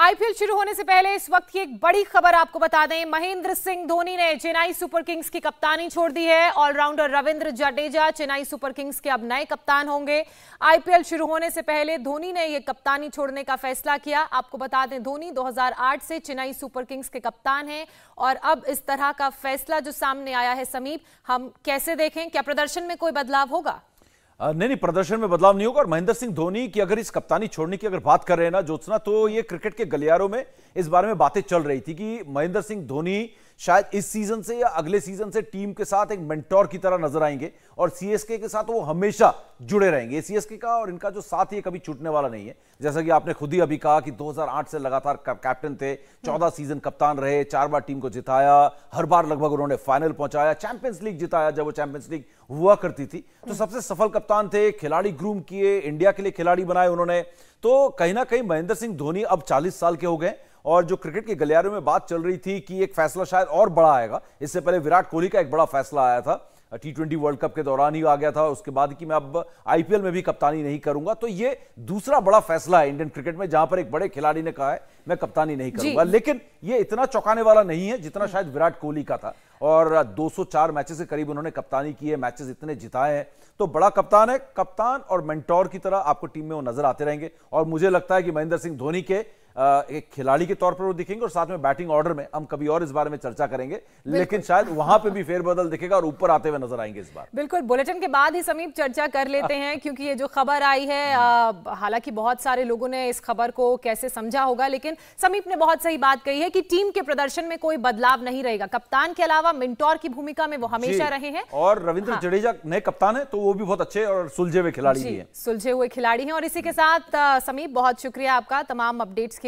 IPL शुरू होने से पहले इस वक्त की एक बड़ी खबर आपको बता दें महेंद्र सिंह धोनी ने चेन्नई सुपर किंग्स की कप्तानी छोड़ दी है allrounder Ravindra Jadeja Chennai super kings के अब नए कप्तान होंगे आईपीएल शुरू होने से पहले धोनी ने यह कप्तानी छोड़ने का फैसला किया आपको बता दें धोनी 2008 से चेन्नई सुपर किंग्स के कप्तान हैं और अब इस तरह का फैसला जो सामने आया है समीप हम कैसे देखें क्या प्रदर्शन में कोई बदलाव होगा नहीं नहीं प्रदर्शन में बदलाव नहीं होगा और महेंद्र सिंह धोनी की अगर इस कप्तानी छोड़ने की अगर बात कर रहे हैं ना जोत्सना तो ये क्रिकेट के गलियारों में इस बारे में बातें चल रही थी कि महेंद्र सिंह धोनी शायद इस सीजन से या अगले सीजन से टीम के साथ एक मेंटोर की तरह नजर आएंगे और सीएसके के साथ वो हमेशा जुड़े रहेंगे सीएसके का और इनका जो साथ ही कभी छूटने वाला नहीं है जैसा कि आपने खुद ही अभी कहा कि 2008 से लगातार कैप्टन थे 14 सीजन कप्तान रहे चार बार टीम को जिताया हर बार लगभग उन्होंने फाइनल पहुंचाया चैंपियंस लीग जिताया जब वो चैंपियंस लीग हुआ करती थी तो सबसे सफल कप्तान थे खिलाड़ी ग्रूम किए इंडिया के लिए खिलाड़ी बनाए उन्होंने तो कहीं ना कहीं महेंद्र सिंह धोनी अब चालीस साल के हो गए और जो क्रिकेट के गलियारों में बात चल रही थी कि एक फैसला शायद और बड़ा आएगा इससे पहले विराट कोहली का एक बड़ा फैसला आया था टी ट्वेंटी वर्ल्ड कप के दौरान ही आ गया था उसके बाद कि मैं अब आईपीएल में भी कप्तानी नहीं करूंगा तो ये दूसरा बड़ा फैसला है इंडियन क्रिकेट में जहां पर एक बड़े खिलाड़ी ने कहा है मैं कप्तानी नहीं करूंगा लेकिन ये इतना चौंकाने वाला नहीं है जितना हम्म। शायद विराट कोहली का था और 204 मैचेस के करीब उन्होंने कप्तानी की है मैचेस इतने जिताए हैं तो बड़ा कप्तान है कप्तान और मेंटोर की तरह आपको टीम में वो नजर आते रहेंगे और मुझे लगता है कि महेंद्र सिंह धोनी के एक खिलाड़ी के तौर पर वो दिखेंगे और साथ में बैटिंग ऑर्डर में हम कभी और इस बारे में चर्चा करेंगे लेकिन शायद वहां पे भी फेरबदल दिखेगा और ऊपर आते हुए नजर आएंगे इस बार बिल्कुल बुलेटिन के बाद ही समीप चर्चा कर लेते हाँ। हैं क्योंकि ये जो खबर आई है हम्म। हालांकि बहुत सारे लोगों ने इस खबर को कैसे समझा होगा लेकिन समीप ने बहुत सही बात कही है कि टीम के प्रदर्शन में कोई बदलाव नहीं रहेगा कप्तान के अलावा मिंटोर की भूमिका में वो हमेशा रहे हैं और रविंद्र हाँ। जडेजा नए कप्तान है तो वो भी बहुत अच्छे और सुलझे हुए खिलाड़ी हैं सुलझे हुए खिलाड़ी हैं और इसी के साथ समीप बहुत शुक्रिया आपका तमाम अपडेट्स के